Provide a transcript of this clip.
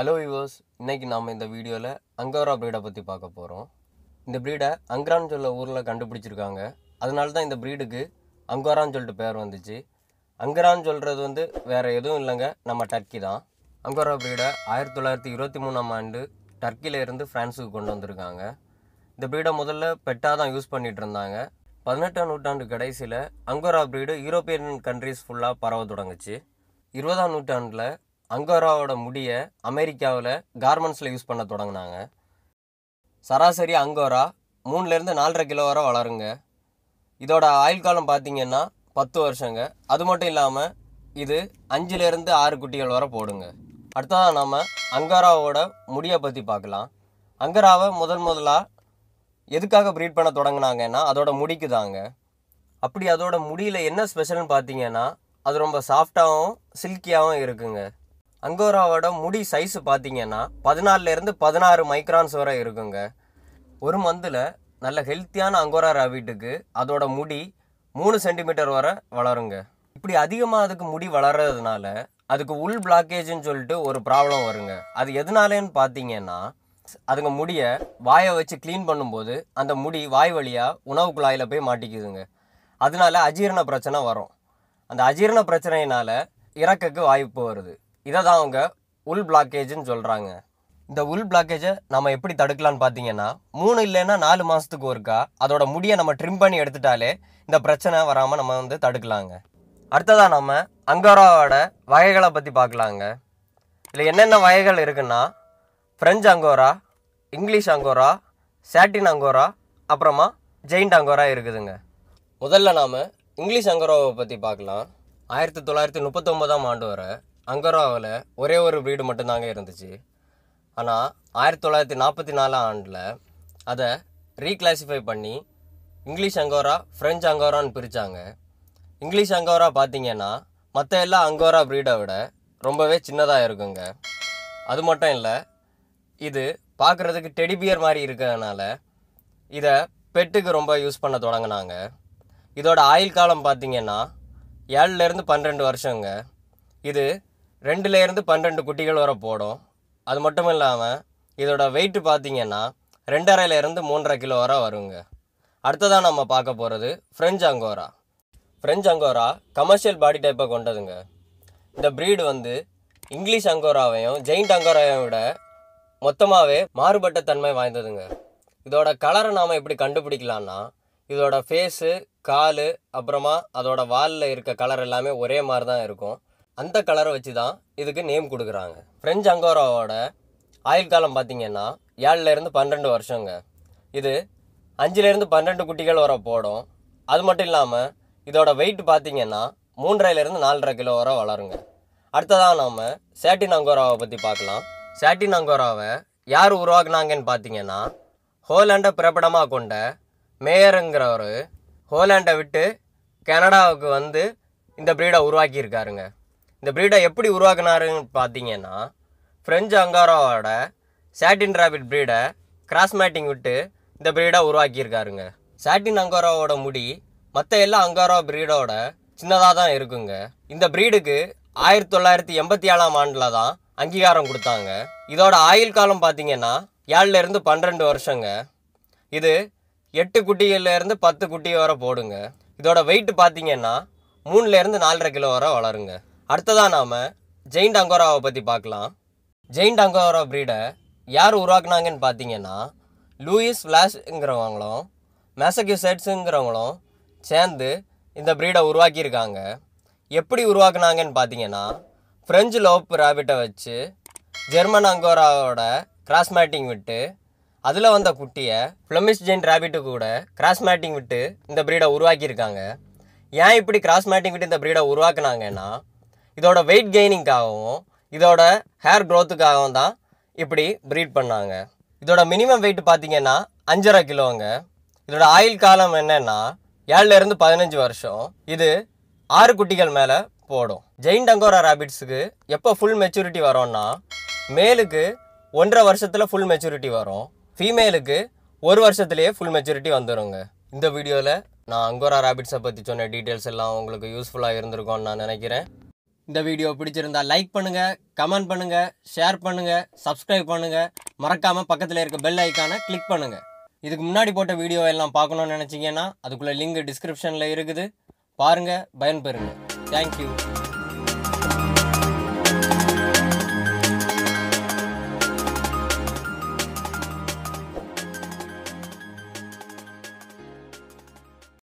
hello viewers இன்றைக்கி நாம் இந்த வீடியோவில் அங்கோரா ப்ரீடை பற்றி பார்க்க போகிறோம் இந்த ப்ரீடை அங்கரான்னு சொல்ல ஊரில் கண்டுபிடிச்சிருக்காங்க அதனால தான் இந்த ப்ரீடுக்கு அங்கோரான்னு சொல்லிட்டு பேர் வந்துச்சு அங்கரான்னு சொல்கிறது வந்து வேறு எதுவும் இல்லைங்க நம்ம டர்க்கி தான் அங்கோரா ப்ரீடை ஆயிரத்தி தொள்ளாயிரத்தி இருபத்தி மூணாம் ஆண்டு டர்க்கியில் இருந்து ஃப்ரான்ஸுக்கு கொண்டு வந்திருக்காங்க இந்த ப்ரீடை முதல்ல பெட்டாக தான் யூஸ் பண்ணிகிட்டு இருந்தாங்க பதினெட்டாம் நூற்றாண்டு கடைசியில் அங்கோரா ப்ரீடு யூரோப்பியன் கண்ட்ரிஸ் ஃபுல்லாக பரவ தொடங்குச்சு இருபதாம் நூற்றாண்டில் அங்கோராவோட முடியை அமெரிக்காவில் கார்மெண்ட்ஸில் யூஸ் பண்ண தொடங்கினாங்க சராசரி அங்கோரா மூணுலேருந்து நாலரை கிலோ வரை வளருங்க இதோட ஆயுள் காலம் பார்த்திங்கன்னா பத்து வருஷங்க அது மட்டும் இல்லாமல் இது அஞ்சுலேருந்து ஆறு குட்டிகள் வரை போடுங்க அடுத்ததாக நாம் அங்காராவோட முடியை பற்றி பார்க்கலாம் அங்கராவை முதல் முதலாக எதுக்காக ப்ரீட் பண்ண தொடங்கினாங்கன்னா அதோட முடிக்கு தாங்க அப்படி அதோட முடியில் என்ன ஸ்பெஷல்னு பார்த்தீங்கன்னா அது ரொம்ப சாஃப்டாகவும் சில்கியாகவும் இருக்குங்க அங்கோராவோட முடி சைஸ் பார்த்தீங்கன்னா பதினாலிருந்து பதினாறு மைக்ரான்ஸ் வரை இருக்குங்க ஒரு மந்தில் நல்ல ஹெல்த்தியான அங்கோரா ராபிட்டுக்கு அதோட முடி மூணு சென்டிமீட்டர் வரை வளருங்க இப்படி அதிகமாக அதுக்கு முடி வளர்கிறதுனால அதுக்கு உள் பிளாக்கேஜ்னு சொல்லிட்டு ஒரு ப்ராப்ளம் வருங்க அது எதனாலேன்னு பார்த்தீங்கன்னா அதுங்க முடியை வாயை வச்சு க்ளீன் பண்ணும்போது அந்த முடி வாய் வழியாக உணவு குழாயில் போய் மாட்டிக்குதுங்க அதனால அஜீரண பிரச்சனை வரும் அந்த அஜீரண பிரச்சனையினால் இறக்கக்கு வாய்ப்பு வருது இதை தான் அவங்க உள் பிளாக்கேஜ்னு சொல்கிறாங்க இந்த உள் பிளாக்கேஜை நம்ம எப்படி தடுக்கலான்னு பார்த்தீங்கன்னா மூணு இல்லைன்னா நாலு மாதத்துக்கு ஒருக்கா அதோட முடியை நம்ம ட்ரிம் பண்ணி எடுத்துட்டாலே இந்த பிரச்சனை வராமல் நம்ம வந்து தடுக்கலாங்க அடுத்ததாக நம்ம அங்கோராவோட வகைகளை பற்றி பார்க்கலாங்க இதில் என்னென்ன வகைகள் இருக்குன்னா French Angora English Angora satin Angora அப்புறமா ஜெயிண்ட் அங்கோரா இருக்குதுங்க முதல்ல நாம் இங்கிலீஷ் அங்கோராவை பற்றி பார்க்கலாம் ஆயிரத்தி தொள்ளாயிரத்தி முப்பத்தொம்போதாம் ஆண்டு வரை அங்கரோவில் ஒரே ஒரு ப்ரீடு மட்டும்தாங்க இருந்துச்சு ஆனால் ஆயிரத்தி தொள்ளாயிரத்தி நாற்பத்தி நாலாம் ஆண்டில் அதை ரீக்ளாசிஃபை பண்ணி இங்கிலீஷ் அங்கோரா ஃப்ரெஞ்ச் அங்கோரான்னு பிரித்தாங்க இங்கிலீஷ் அங்கோரா பார்த்திங்கன்னா மற்ற எல்லா அங்கோரா ப்ரீடை விட ரொம்பவே சின்னதாக இருக்குங்க அது மட்டும் இல்லை இது பார்க்குறதுக்கு டெடிபியர் மாதிரி இருக்கிறதுனால இதை பெட்டுக்கு ரொம்ப யூஸ் பண்ண தொடங்கினாங்க இதோட ஆயுள் காலம் பார்த்திங்கன்னா ஏழுலேருந்து பன்னெண்டு வருஷங்க இது ரெண்டுலேருந்து பன்னெண்டு குட்டிகள் வர போடும் அது மட்டும் இல்லாமல் இதோட வெயிட்டு பார்த்தீங்கன்னா ரெண்டரைலேருந்து மூன்றரை கிலோ வரை வருங்க அடுத்ததாக நம்ம பார்க்க போகிறது French Angora French Angora commercial body டைப்பை கொண்டதுங்க இந்த ப்ரீடு வந்து இங்கிலீஷ் அங்கோராவையும் ஜெயிண்ட் அங்கோராவையும் விட மொத்தமாகவே மாறுபட்ட தன்மை வாய்ந்ததுங்க இதோட கலரை நாம் எப்படி கண்டுபிடிக்கலான்னா இதோட ஃபேஸு காலு அப்புறமா அதோட வாலில் இருக்க கலர் எல்லாமே ஒரே மாதிரி தான் இருக்கும் அந்த கலரை வச்சு தான் இதுக்கு நேம் கொடுக்குறாங்க ஃப்ரெஞ்ச் அங்கோராவோட ஆயுள் காலம் பார்த்தீங்கன்னா ஏழுலேருந்து பன்னெண்டு வருஷங்க இது அஞ்சுலேருந்து பன்னெண்டு குட்டிகள் வர போடும் அது மட்டும் இல்லாமல் இதோட வெயிட் பார்த்தீங்கன்னா மூன்றரைலேருந்து நாலரை கிலோ வர வளருங்க அடுத்ததாக நாம் சேட்டின் அங்கோராவை பற்றி பார்க்கலாம் சேட்டின் அங்கோராவை யார் உருவாக்குனாங்கன்னு பார்த்தீங்கன்னா ஹோலாண்டை பிரபடமாக கொண்ட மேயருங்கிறவர் ஹோலாண்டை விட்டு கனடாவுக்கு வந்து இந்த ப்ரீடை உருவாக்கியிருக்காருங்க இந்த ப்ரீடை எப்படி உருவாக்குனாருன்னு பார்த்தீங்கன்னா ஃப்ரெஞ்சு அங்காரோட சாட்டின் ராபிட் ப்ரீடை கிராஸ் மேட்டிங் விட்டு இந்த ப்ரீடை உருவாக்கியிருக்காருங்க சாட்டின் அங்காரோவோட முடி மற்ற எல்லா அங்காரோ ப்ரீடோட சின்னதாக தான் இருக்குங்க இந்த ப்ரீடுக்கு ஆயிரத்தி தொள்ளாயிரத்தி எண்பத்தி ஏழாம் ஆண்டில் தான் அங்கீகாரம் கொடுத்தாங்க இதோட ஆயுள் காலம் பார்த்தீங்கன்னா ஏழுலேருந்து பன்னிரெண்டு வருஷங்க இது எட்டு குட்டிகள்லேருந்து பத்து குட்டி வரை போடுங்க இதோட வெயிட் பார்த்தீங்கன்னா மூணுலேருந்து நாலரை கிலோ வரை வளருங்க அடுத்ததாக நாம் ஜெயின்ட் அங்கோராவை பற்றி பார்க்கலாம் ஜெயின்ட் அங்கோரா ப்ரீடை யார் உருவாக்குனாங்கன்னு பார்த்தீங்கன்னா லூயிஸ் ஃப்ளாஷ்ங்கிறவங்களும் மேசக்யூசைட்ஸுங்கிறவங்களும் சேர்ந்து இந்த ப்ரீடை உருவாக்கியிருக்காங்க எப்படி உருவாக்குனாங்கன்னு பார்த்தீங்கன்னா ஃப்ரெஞ்சு லோப் ராபிட்டை வச்சு ஜெர்மன் அங்கோராவோட கிராஸ் மேட்டிங் விட்டு அதில் வந்த குட்டியை ஃப்ளமிஷ் ஜெயின் ராபிட்டு கூட கிராஸ் மேட்டிங் விட்டு இந்த ப்ரீடை உருவாக்கியிருக்காங்க ஏன் இப்படி கிராஸ் மேட்டிங் விட்டு இந்த ப்ரீடை உருவாக்குனாங்கன்னா இதோட வெயிட் கெய்னிங்காகவும் இதோட ஹேர் க்ரோத்துக்காகவும் தான் இப்படி ப்ரீட் பண்ணாங்க இதோட மினிமம் வெயிட் பார்த்தீங்கன்னா அஞ்சரை கிலோங்க இதோட ஆயில் காலம் என்னென்னா ஏழுலேருந்து பதினஞ்சு வருஷம் இது ஆறு குட்டிகள் மேலே போடும் ஜெயின் டங்கோரா ரேபிட்ஸுக்கு எப்போ ஃபுல் மெச்சூரிட்டி வரும்னா மேலுக்கு ஒன்றரை வருஷத்தில் ஃபுல் மெச்சூரிட்டி வரும் ஃபீமேலுக்கு ஒரு வருஷத்துலேயே ஃபுல் மெச்சூரிட்டி வந்துடுங்க இந்த வீடியோவில் நான் அங்கோரா ரேபிட்ஸை பற்றி சொன்ன டீட்டெயில்ஸ் எல்லாம் உங்களுக்கு யூஸ்ஃபுல்லாக இருந்திருக்கும்னு நான் நினைக்கிறேன் இந்த வீடியோ பிடிச்சிருந்தா லைக் பண்ணுங்கள் கமெண்ட் பண்ணுங்கள் ஷேர் பண்ணுங்கள் சப்ஸ்கிரைப் பண்ணுங்கள் மறக்காமல் பக்கத்தில் இருக்க பெல் ஐக்கானை கிளிக் பண்ணுங்கள் இதுக்கு முன்னாடி போட்ட வீடியோ எல்லாம் பார்க்கணுன்னு நினச்சிங்கன்னா அதுக்குள்ளே லிங்க் டிஸ்கிரிப்ஷனில் இருக்குது பாருங்கள் பயன்பெறுங்க தேங்க்யூ